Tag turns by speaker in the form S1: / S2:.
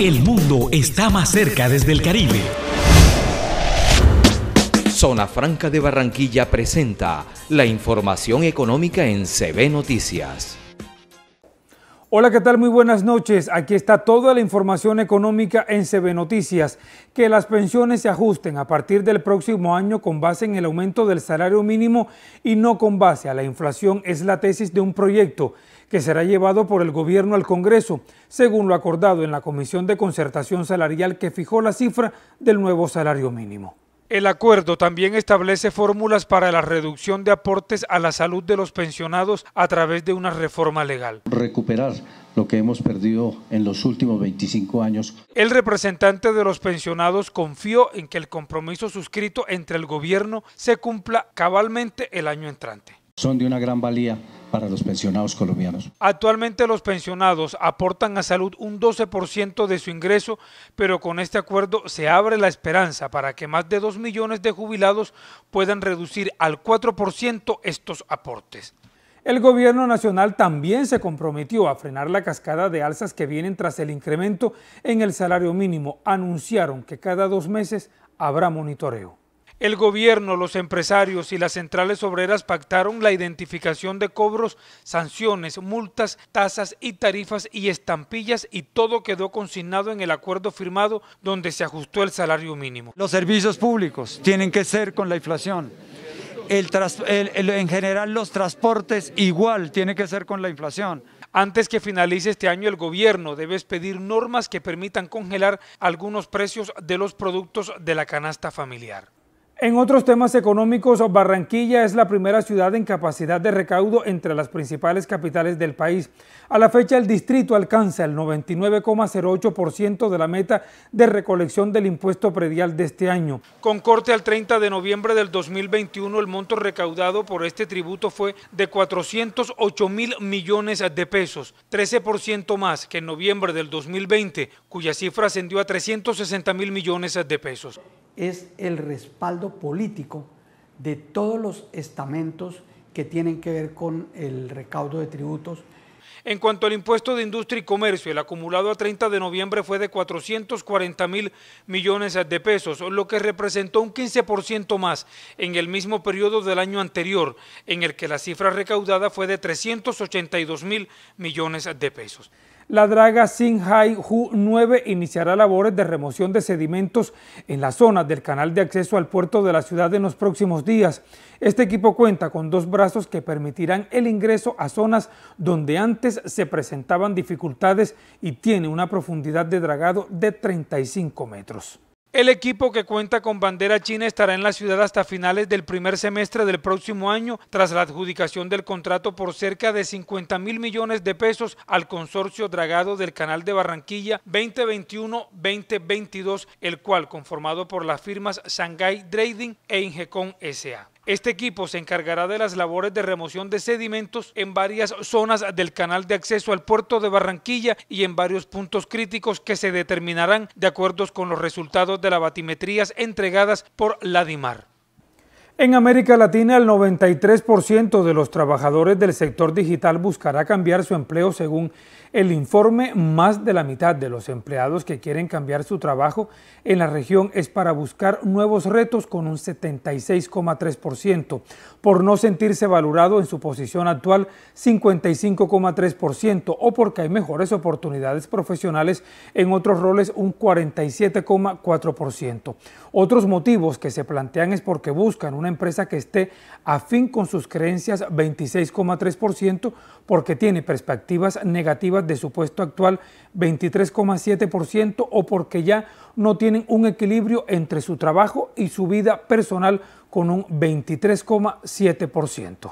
S1: El mundo está más cerca desde el Caribe. Zona Franca de Barranquilla presenta la información económica en CB Noticias. Hola, ¿qué tal? Muy buenas noches. Aquí está toda la información económica en CB Noticias. Que las pensiones se ajusten a partir del próximo año con base en el aumento del salario mínimo y no con base a la inflación es la tesis de un proyecto que será llevado por el gobierno al Congreso, según lo acordado en la Comisión de Concertación Salarial que fijó la cifra del nuevo salario mínimo. El acuerdo también establece fórmulas para la reducción de aportes a la salud de los pensionados a través de una reforma legal. Recuperar lo que hemos perdido en los últimos 25 años. El representante de los pensionados confió en que el compromiso suscrito entre el gobierno se cumpla cabalmente el año entrante. Son de una gran valía para los pensionados colombianos. Actualmente los pensionados aportan a salud un 12% de su ingreso, pero con este acuerdo se abre la esperanza para que más de 2 millones de jubilados puedan reducir al 4% estos aportes. El gobierno nacional también se comprometió a frenar la cascada de alzas que vienen tras el incremento en el salario mínimo. Anunciaron que cada dos meses habrá monitoreo. El gobierno, los empresarios y las centrales obreras pactaron la identificación de cobros, sanciones, multas, tasas y tarifas y estampillas y todo quedó consignado en el acuerdo firmado donde se ajustó el salario mínimo. Los servicios públicos tienen que ser con la inflación. en general los transportes igual tiene que ser con la inflación. Antes que finalice este año, el gobierno debe pedir normas que permitan congelar algunos precios de los productos de la canasta familiar. En otros temas económicos, Barranquilla es la primera ciudad en capacidad de recaudo entre las principales capitales del país. A la fecha, el distrito alcanza el 99,08% de la meta de recolección del impuesto predial de este año. Con corte al 30 de noviembre del 2021, el monto recaudado por este tributo fue de 408 mil millones de pesos, 13% más que en noviembre del 2020, cuya cifra ascendió a 360 mil millones de pesos es el respaldo político de todos los estamentos que tienen que ver con el recaudo de tributos. En cuanto al impuesto de industria y comercio, el acumulado a 30 de noviembre fue de 440 mil millones de pesos, lo que representó un 15% más en el mismo periodo del año anterior, en el que la cifra recaudada fue de 382 mil millones de pesos. La draga Sinhai Hu 9 iniciará labores de remoción de sedimentos en la zona del canal de acceso al puerto de la ciudad en los próximos días. Este equipo cuenta con dos brazos que permitirán el ingreso a zonas donde antes se presentaban dificultades y tiene una profundidad de dragado de 35 metros. El equipo que cuenta con bandera china estará en la ciudad hasta finales del primer semestre del próximo año, tras la adjudicación del contrato por cerca de 50 mil millones de pesos al consorcio dragado del Canal de Barranquilla 2021-2022, el cual conformado por las firmas Shanghai Trading e Ingecon SA. Este equipo se encargará de las labores de remoción de sedimentos en varias zonas del canal de acceso al puerto de Barranquilla y en varios puntos críticos que se determinarán de acuerdo con los resultados de las batimetrías entregadas por Ladimar. En América Latina, el 93% de los trabajadores del sector digital buscará cambiar su empleo según el informe. Más de la mitad de los empleados que quieren cambiar su trabajo en la región es para buscar nuevos retos con un 76,3%. Por no sentirse valorado en su posición actual, 55,3%. O porque hay mejores oportunidades profesionales en otros roles, un 47,4%. Otros motivos que se plantean es porque buscan una empresa que esté afín con sus creencias 26,3% porque tiene perspectivas negativas de su puesto actual 23,7% o porque ya no tienen un equilibrio entre su trabajo y su vida personal con un 23,7%.